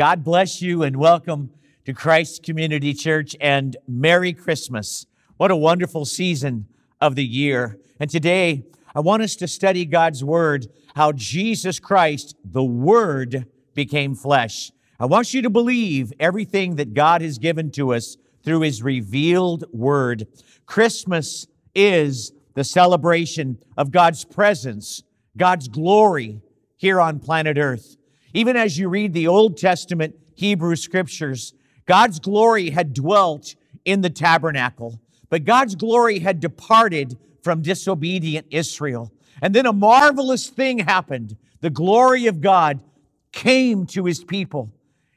God bless you and welcome to Christ Community Church and Merry Christmas. What a wonderful season of the year. And today, I want us to study God's Word, how Jesus Christ, the Word, became flesh. I want you to believe everything that God has given to us through His revealed Word. Christmas is the celebration of God's presence, God's glory here on planet Earth. Even as you read the Old Testament Hebrew scriptures, God's glory had dwelt in the tabernacle, but God's glory had departed from disobedient Israel. And then a marvelous thing happened. The glory of God came to his people.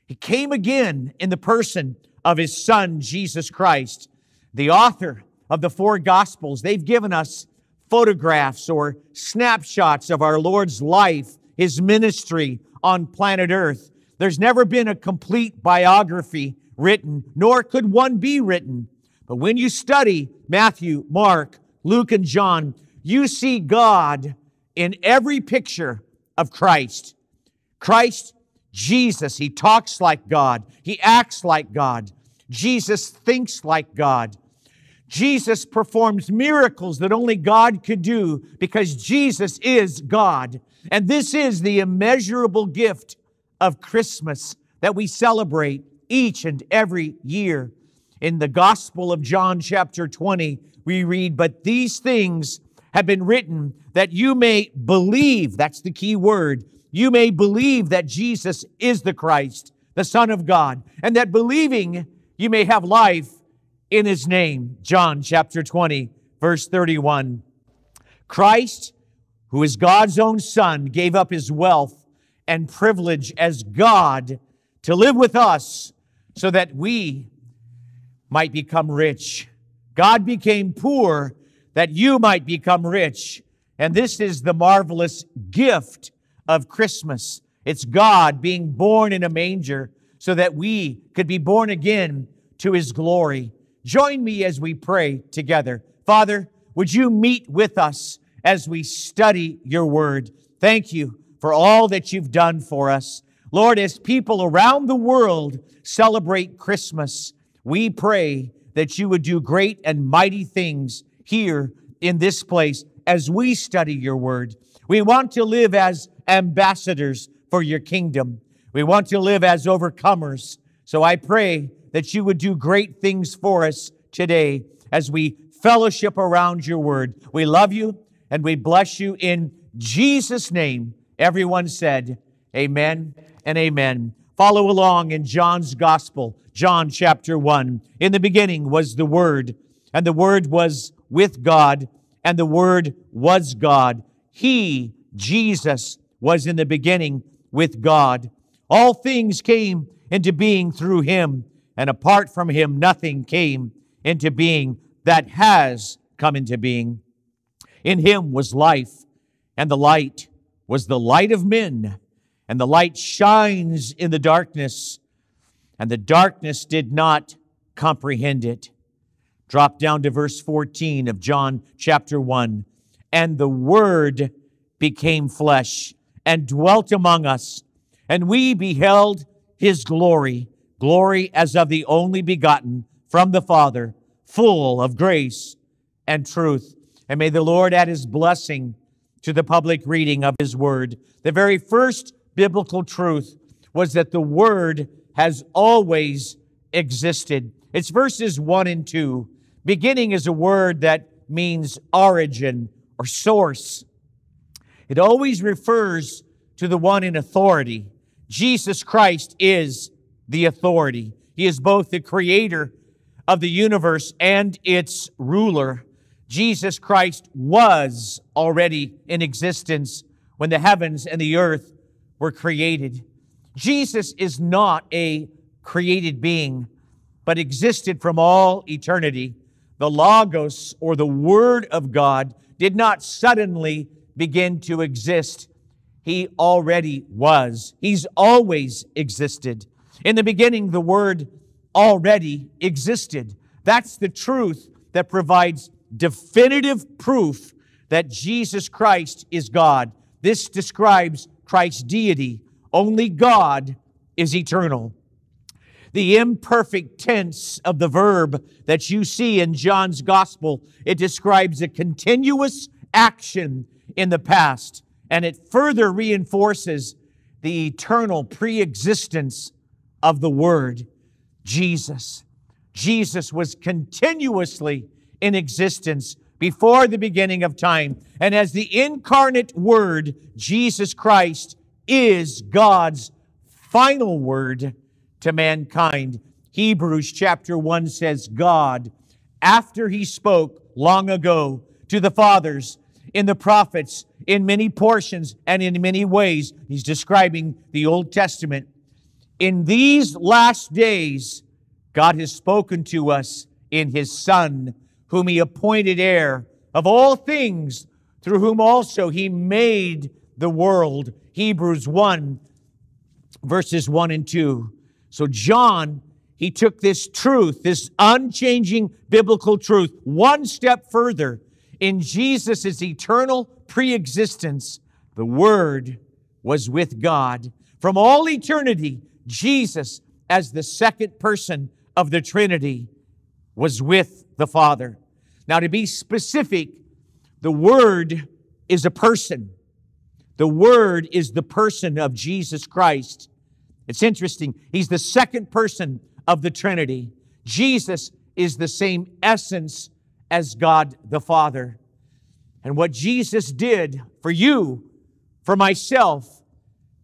He came again in the person of his son, Jesus Christ, the author of the four gospels. They've given us photographs or snapshots of our Lord's life his ministry on planet Earth. There's never been a complete biography written, nor could one be written. But when you study Matthew, Mark, Luke, and John, you see God in every picture of Christ. Christ, Jesus, he talks like God, he acts like God, Jesus thinks like God. Jesus performs miracles that only God could do because Jesus is God. And this is the immeasurable gift of Christmas that we celebrate each and every year. In the Gospel of John, chapter 20, we read, But these things have been written that you may believe, that's the key word, you may believe that Jesus is the Christ, the Son of God, and that believing you may have life in his name. John chapter 20, verse 31. Christ, who is God's own son, gave up his wealth and privilege as God to live with us so that we might become rich. God became poor that you might become rich. And this is the marvelous gift of Christmas. It's God being born in a manger so that we could be born again to his glory. Join me as we pray together. Father, would you meet with us as we study your word? Thank you for all that you've done for us. Lord, as people around the world celebrate Christmas, we pray that you would do great and mighty things here in this place as we study your word. We want to live as ambassadors for your kingdom. We want to live as overcomers. So I pray that you would do great things for us today as we fellowship around your word. We love you and we bless you in Jesus' name. Everyone said, Amen and amen. Follow along in John's Gospel, John chapter 1. In the beginning was the Word, and the Word was with God, and the Word was God. He, Jesus, was in the beginning with God. All things came into being through him and apart from him, nothing came into being that has come into being. In him was life, and the light was the light of men, and the light shines in the darkness, and the darkness did not comprehend it. Drop down to verse 14 of John chapter 1. And the Word became flesh and dwelt among us, and we beheld his glory glory as of the only begotten from the Father, full of grace and truth. And may the Lord add his blessing to the public reading of his word. The very first biblical truth was that the word has always existed. It's verses one and two. Beginning is a word that means origin or source. It always refers to the one in authority. Jesus Christ is the authority. He is both the creator of the universe and its ruler. Jesus Christ was already in existence when the heavens and the earth were created. Jesus is not a created being, but existed from all eternity. The Logos, or the Word of God, did not suddenly begin to exist. He already was. He's always existed. In the beginning, the Word already existed. That's the truth that provides definitive proof that Jesus Christ is God. This describes Christ's deity. Only God is eternal. The imperfect tense of the verb that you see in John's gospel, it describes a continuous action in the past, and it further reinforces the eternal preexistence of the word Jesus. Jesus was continuously in existence before the beginning of time. And as the incarnate word, Jesus Christ is God's final word to mankind. Hebrews chapter 1 says, God, after he spoke long ago to the fathers in the prophets in many portions and in many ways, he's describing the Old Testament in these last days, God has spoken to us in his Son, whom he appointed heir of all things, through whom also he made the world. Hebrews 1, verses 1 and 2. So, John, he took this truth, this unchanging biblical truth, one step further in Jesus' eternal pre existence. The Word was with God from all eternity Jesus, as the second person of the Trinity, was with the Father. Now, to be specific, the Word is a person. The Word is the person of Jesus Christ. It's interesting. He's the second person of the Trinity. Jesus is the same essence as God the Father. And what Jesus did for you, for myself,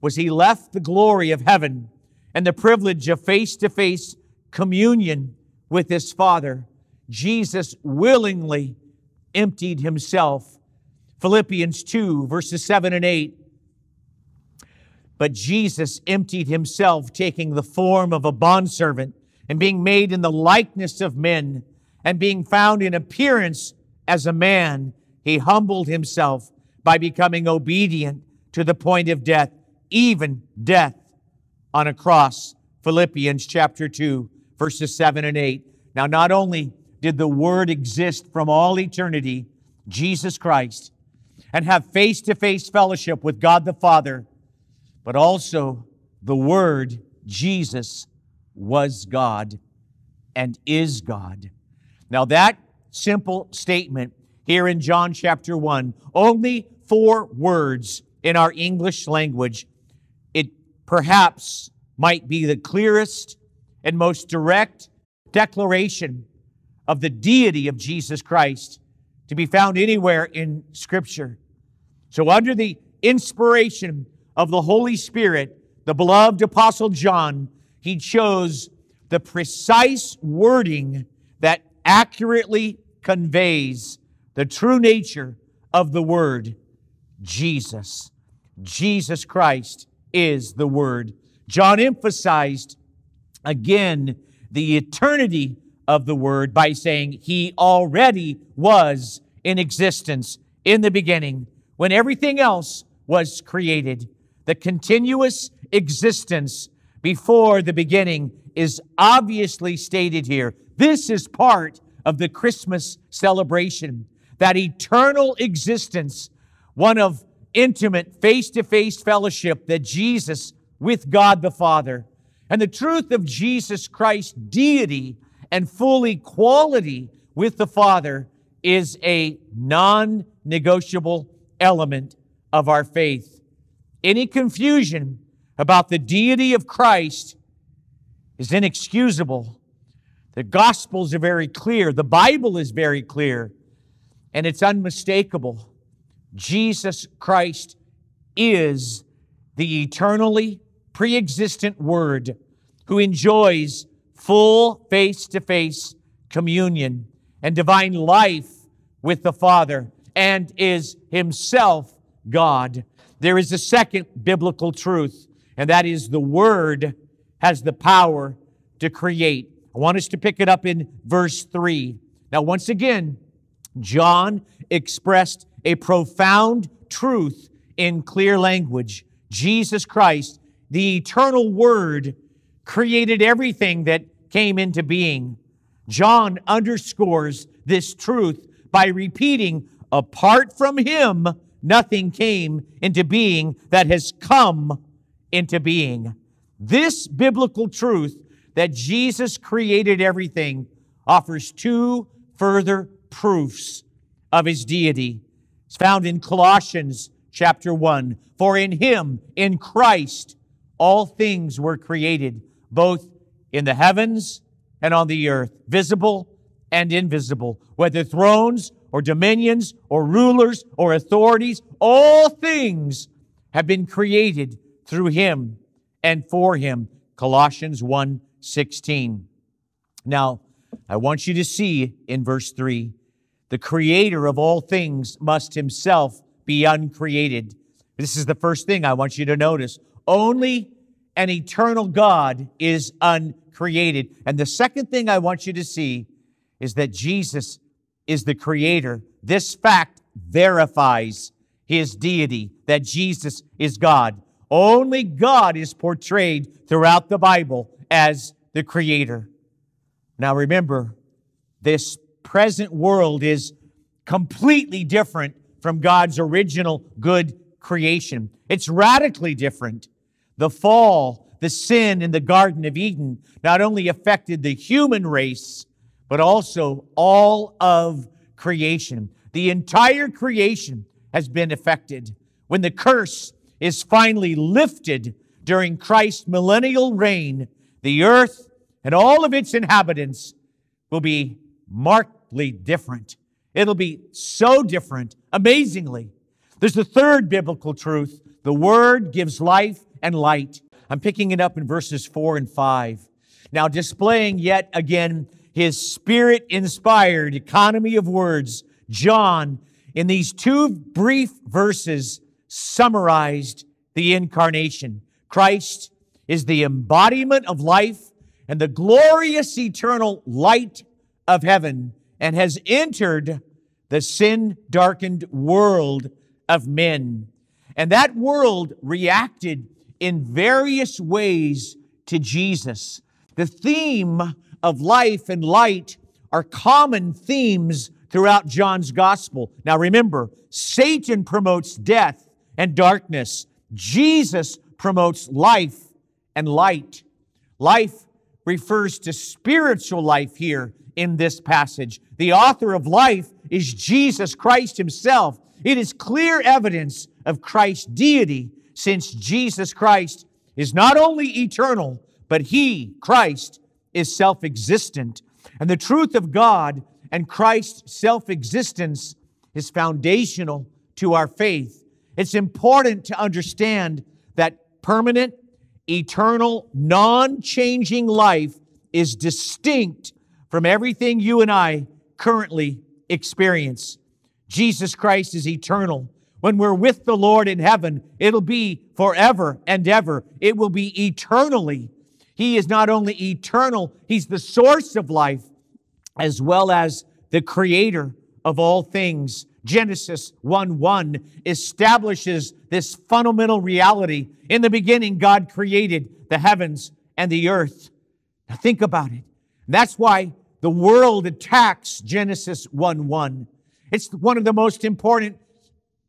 was He left the glory of heaven and the privilege of face to face communion with his Father, Jesus willingly emptied himself. Philippians 2, verses 7 and 8. But Jesus emptied himself, taking the form of a bondservant and being made in the likeness of men and being found in appearance as a man, he humbled himself by becoming obedient to the point of death, even death on a cross. Philippians chapter 2, verses 7 and 8. Now, not only did the Word exist from all eternity, Jesus Christ, and have face to face fellowship with God the Father, but also the Word, Jesus, was God and is God. Now, that simple statement here in John chapter 1, only four words in our English language perhaps might be the clearest and most direct declaration of the deity of Jesus Christ to be found anywhere in Scripture. So, under the inspiration of the Holy Spirit, the beloved Apostle John, he chose the precise wording that accurately conveys the true nature of the word Jesus. Jesus Christ is the Word. John emphasized again the eternity of the Word by saying He already was in existence in the beginning when everything else was created. The continuous existence before the beginning is obviously stated here. This is part of the Christmas celebration, that eternal existence, one of intimate, face to face fellowship that Jesus with God the Father and the truth of Jesus Christ's deity and full equality with the Father is a non negotiable element of our faith. Any confusion about the deity of Christ is inexcusable. The Gospels are very clear, the Bible is very clear, and it's unmistakable. Jesus Christ is the eternally pre existent Word who enjoys full face to face communion and divine life with the Father and is himself God. There is a second biblical truth, and that is the Word has the power to create. I want us to pick it up in verse 3. Now, once again, John expressed a profound truth in clear language. Jesus Christ, the eternal Word, created everything that came into being. John underscores this truth by repeating, apart from him, nothing came into being that has come into being. This biblical truth that Jesus created everything offers two further proofs of his deity. It's found in Colossians chapter 1. For in him, in Christ, all things were created, both in the heavens and on the earth, visible and invisible, whether thrones or dominions or rulers or authorities, all things have been created through him and for him. Colossians 1 16. Now, I want you to see in verse 3 the creator of all things must himself be uncreated. This is the first thing I want you to notice. Only an eternal God is uncreated. And the second thing I want you to see is that Jesus is the creator. This fact verifies his deity, that Jesus is God. Only God is portrayed throughout the Bible as the creator. Now remember, this present world is completely different from God's original good creation. It's radically different. The fall, the sin in the Garden of Eden not only affected the human race, but also all of creation. The entire creation has been affected. When the curse is finally lifted during Christ's millennial reign, the earth and all of its inhabitants will be markedly different. It'll be so different, amazingly. There's the third biblical truth the Word gives life and light. I'm picking it up in verses four and five. Now, displaying yet again his spirit inspired economy of words, John, in these two brief verses, summarized the incarnation. Christ is the embodiment of life and the glorious eternal light of heaven and has entered the sin darkened world of men. And that world reacted in various ways to Jesus. The theme of life and light are common themes throughout John's gospel. Now remember, Satan promotes death and darkness. Jesus promotes life and light. Life refers to spiritual life here in this passage. The author of life is Jesus Christ himself. It is clear evidence of Christ's deity since Jesus Christ is not only eternal, but he, Christ, is self existent. And the truth of God and Christ's self existence is foundational to our faith. It's important to understand that permanent, eternal, non changing life is distinct from everything you and I currently experience. Jesus Christ is eternal. When we're with the Lord in heaven, it'll be forever and ever. It will be eternally. He is not only eternal, He's the source of life as well as the creator of all things. Genesis 1 1 establishes this fundamental reality. In the beginning, God created the heavens and the earth. Now, think about it. That's why the world attacks Genesis 1 1. It's one of the most important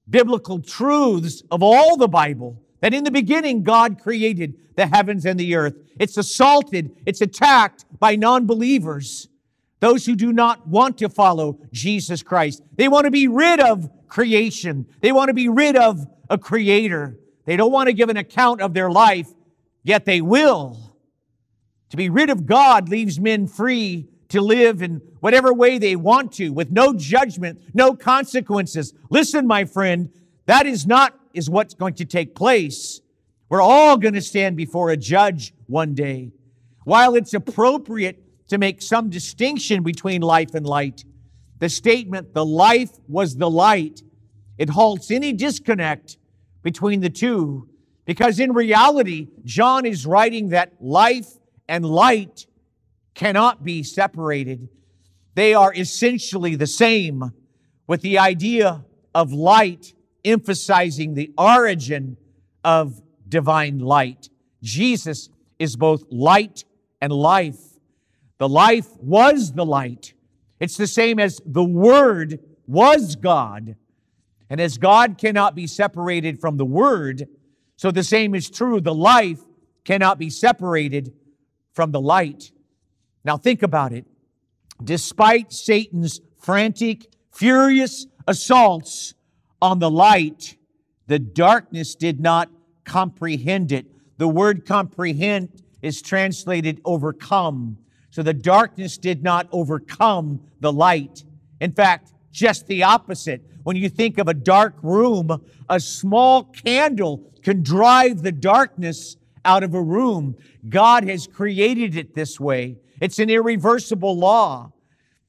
biblical truths of all the Bible that in the beginning God created the heavens and the earth. It's assaulted, it's attacked by non believers, those who do not want to follow Jesus Christ. They want to be rid of creation, they want to be rid of a creator. They don't want to give an account of their life, yet they will. To be rid of God leaves men free to live in whatever way they want to with no judgment, no consequences. Listen, my friend, that is not is what's going to take place. We're all going to stand before a judge one day. While it's appropriate to make some distinction between life and light, the statement, the life was the light, it halts any disconnect between the two because in reality, John is writing that life and light cannot be separated. They are essentially the same, with the idea of light emphasizing the origin of divine light. Jesus is both light and life. The life was the light. It's the same as the Word was God. And as God cannot be separated from the Word, so the same is true. The life cannot be separated from the light. Now think about it. Despite Satan's frantic, furious assaults on the light, the darkness did not comprehend it. The word comprehend is translated overcome. So the darkness did not overcome the light. In fact, just the opposite. When you think of a dark room, a small candle can drive the darkness out of a room. God has created it this way. It's an irreversible law.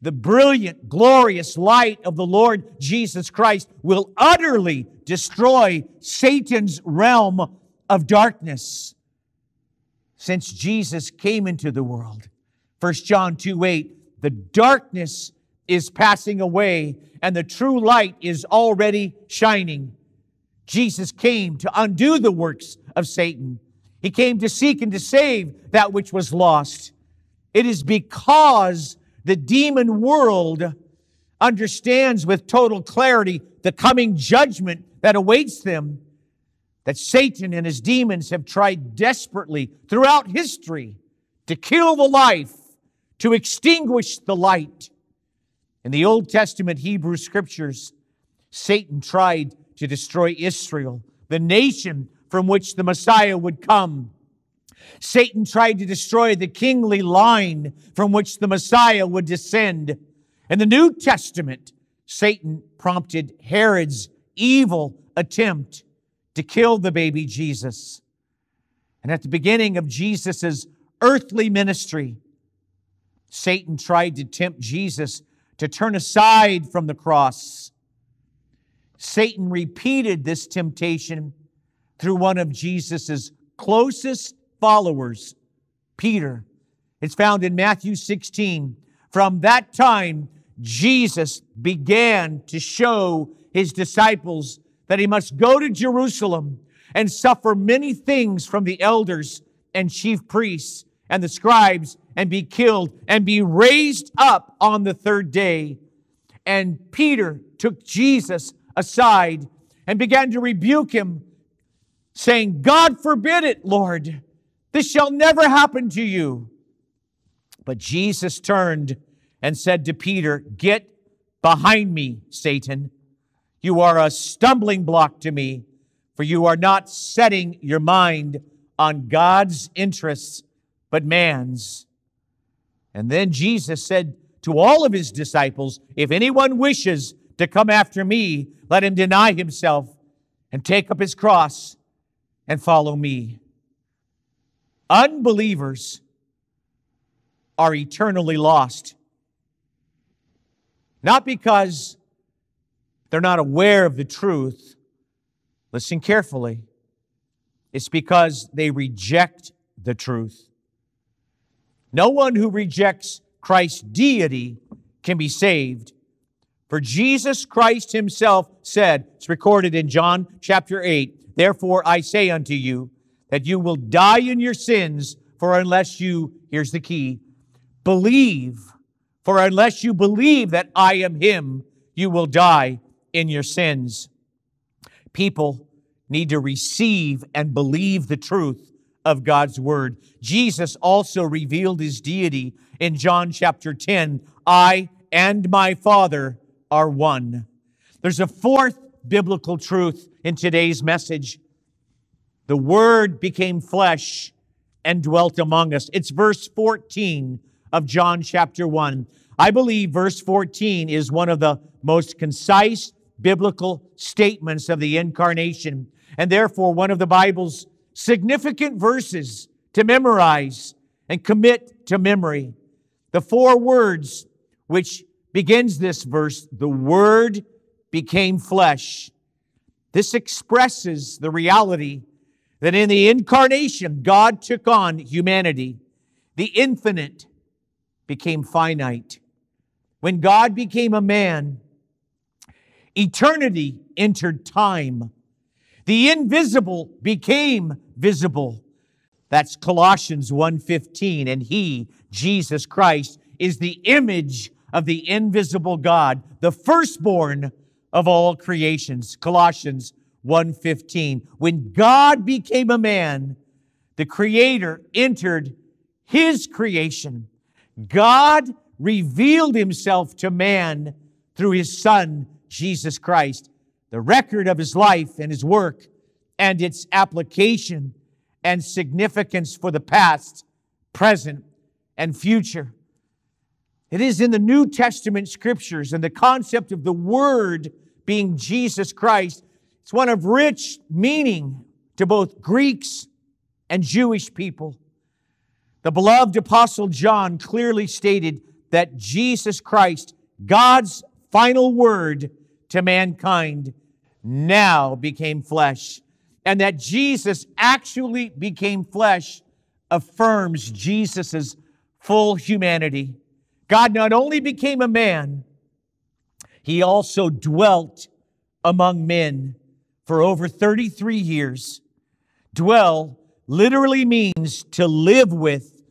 The brilliant, glorious light of the Lord Jesus Christ will utterly destroy Satan's realm of darkness. Since Jesus came into the world, 1 John 2 8, the darkness is passing away and the true light is already shining. Jesus came to undo the works of Satan he came to seek and to save that which was lost. It is because the demon world understands with total clarity the coming judgment that awaits them that Satan and his demons have tried desperately throughout history to kill the life, to extinguish the light. In the Old Testament Hebrew scriptures, Satan tried to destroy Israel, the nation from which the Messiah would come. Satan tried to destroy the kingly line from which the Messiah would descend. In the New Testament, Satan prompted Herod's evil attempt to kill the baby Jesus. And at the beginning of Jesus' earthly ministry, Satan tried to tempt Jesus to turn aside from the cross. Satan repeated this temptation through one of Jesus' closest followers, Peter. It's found in Matthew 16. From that time, Jesus began to show his disciples that he must go to Jerusalem and suffer many things from the elders and chief priests and the scribes and be killed and be raised up on the third day. And Peter took Jesus aside and began to rebuke him saying, God forbid it, Lord. This shall never happen to you. But Jesus turned and said to Peter, Get behind me, Satan. You are a stumbling block to me, for you are not setting your mind on God's interests, but man's. And then Jesus said to all of his disciples, If anyone wishes to come after me, let him deny himself and take up his cross and follow me. Unbelievers are eternally lost. Not because they're not aware of the truth. Listen carefully. It's because they reject the truth. No one who rejects Christ's deity can be saved. For Jesus Christ himself said, it's recorded in John chapter 8, Therefore, I say unto you that you will die in your sins, for unless you, here's the key, believe, for unless you believe that I am Him, you will die in your sins. People need to receive and believe the truth of God's word. Jesus also revealed his deity in John chapter 10 I and my Father are one. There's a fourth biblical truth in today's message. The Word became flesh and dwelt among us. It's verse 14 of John chapter 1. I believe verse 14 is one of the most concise biblical statements of the incarnation, and therefore one of the Bible's significant verses to memorize and commit to memory. The four words which begins this verse the Word became flesh. This expresses the reality that in the incarnation, God took on humanity. The infinite became finite. When God became a man, eternity entered time. The invisible became visible. That's Colossians 1:15 and he, Jesus Christ, is the image of the invisible God, the firstborn of all creations. Colossians 1:15. When God became a man, the creator entered his creation. God revealed himself to man through his son Jesus Christ. The record of his life and his work and its application and significance for the past, present, and future it is in the New Testament scriptures and the concept of the Word being Jesus Christ. It's one of rich meaning to both Greeks and Jewish people. The beloved Apostle John clearly stated that Jesus Christ, God's final word to mankind, now became flesh. And that Jesus actually became flesh affirms Jesus' full humanity. God not only became a man, he also dwelt among men for over 33 years. Dwell literally means to live with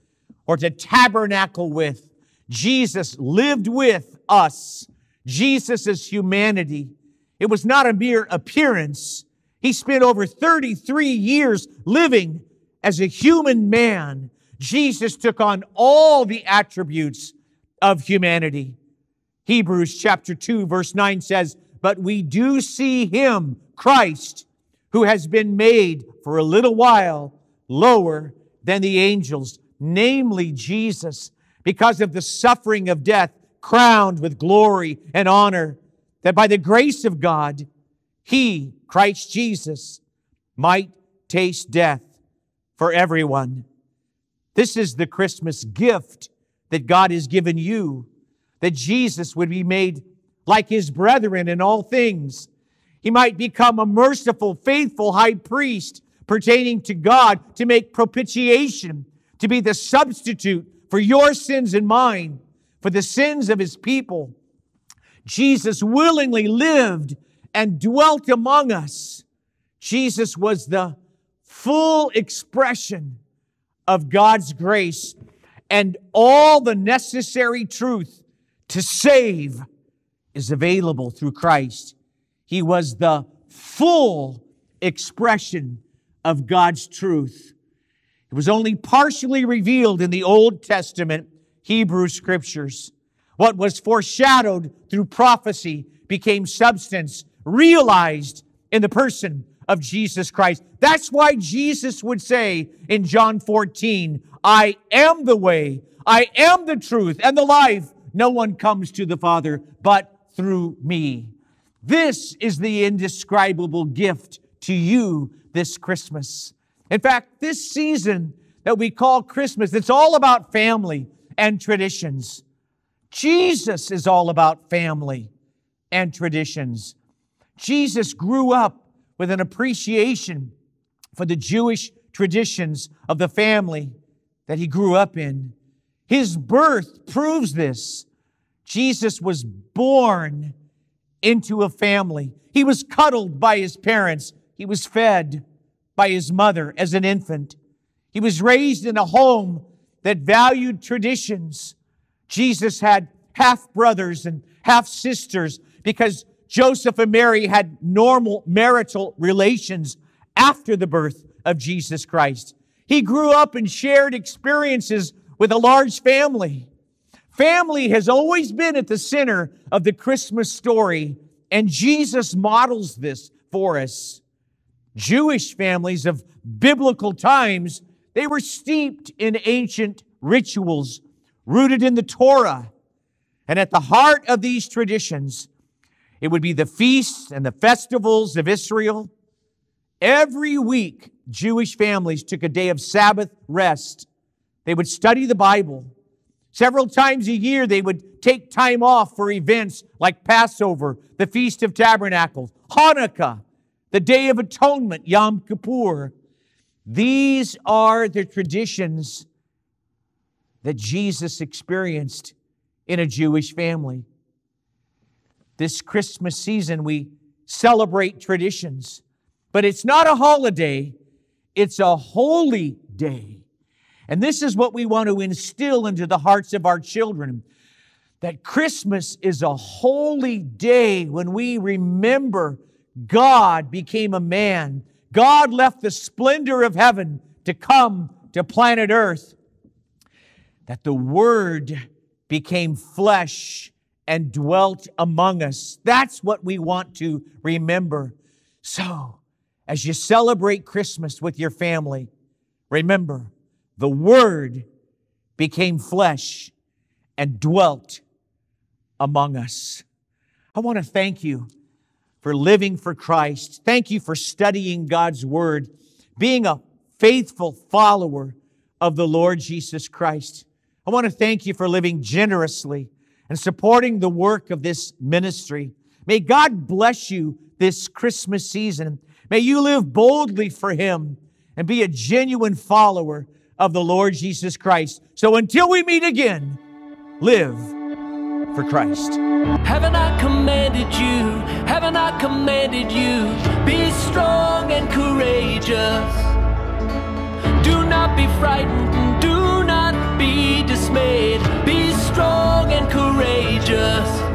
or to tabernacle with. Jesus lived with us. Jesus' humanity. It was not a mere appearance. He spent over 33 years living as a human man. Jesus took on all the attributes of humanity. Hebrews chapter 2 verse 9 says, but we do see him, Christ, who has been made for a little while lower than the angels, namely Jesus, because of the suffering of death, crowned with glory and honor, that by the grace of God, he, Christ Jesus, might taste death for everyone. This is the Christmas gift that God has given you, that Jesus would be made like his brethren in all things. He might become a merciful, faithful high priest pertaining to God to make propitiation, to be the substitute for your sins and mine, for the sins of his people. Jesus willingly lived and dwelt among us. Jesus was the full expression of God's grace and all the necessary truth to save is available through Christ. He was the full expression of God's truth. It was only partially revealed in the Old Testament Hebrew scriptures. What was foreshadowed through prophecy became substance realized in the person of Jesus Christ. That's why Jesus would say in John 14, I am the way, I am the truth and the life. No one comes to the Father but through me. This is the indescribable gift to you this Christmas. In fact, this season that we call Christmas, it's all about family and traditions. Jesus is all about family and traditions. Jesus grew up with an appreciation for the Jewish traditions of the family that he grew up in. His birth proves this. Jesus was born into a family. He was cuddled by his parents. He was fed by his mother as an infant. He was raised in a home that valued traditions. Jesus had half brothers and half sisters because Joseph and Mary had normal marital relations after the birth of Jesus Christ. He grew up and shared experiences with a large family. Family has always been at the center of the Christmas story, and Jesus models this for us. Jewish families of biblical times, they were steeped in ancient rituals rooted in the Torah. And at the heart of these traditions it would be the feasts and the festivals of Israel. Every week, Jewish families took a day of Sabbath rest. They would study the Bible. Several times a year, they would take time off for events like Passover, the Feast of Tabernacles, Hanukkah, the Day of Atonement, Yom Kippur. These are the traditions that Jesus experienced in a Jewish family. This Christmas season, we celebrate traditions, but it's not a holiday, it's a holy day. And this is what we want to instill into the hearts of our children that Christmas is a holy day when we remember God became a man. God left the splendor of heaven to come to planet earth. That the Word became flesh and dwelt among us. That's what we want to remember. So, as you celebrate Christmas with your family, remember the Word became flesh and dwelt among us. I want to thank you for living for Christ. Thank you for studying God's Word, being a faithful follower of the Lord Jesus Christ. I want to thank you for living generously and supporting the work of this ministry. May God bless you this Christmas season. May you live boldly for Him and be a genuine follower of the Lord Jesus Christ. So until we meet again, live for Christ. Haven't I commanded you? Haven't I commanded you? Be strong and courageous. Do not be frightened. Do not be dismayed strong and courageous.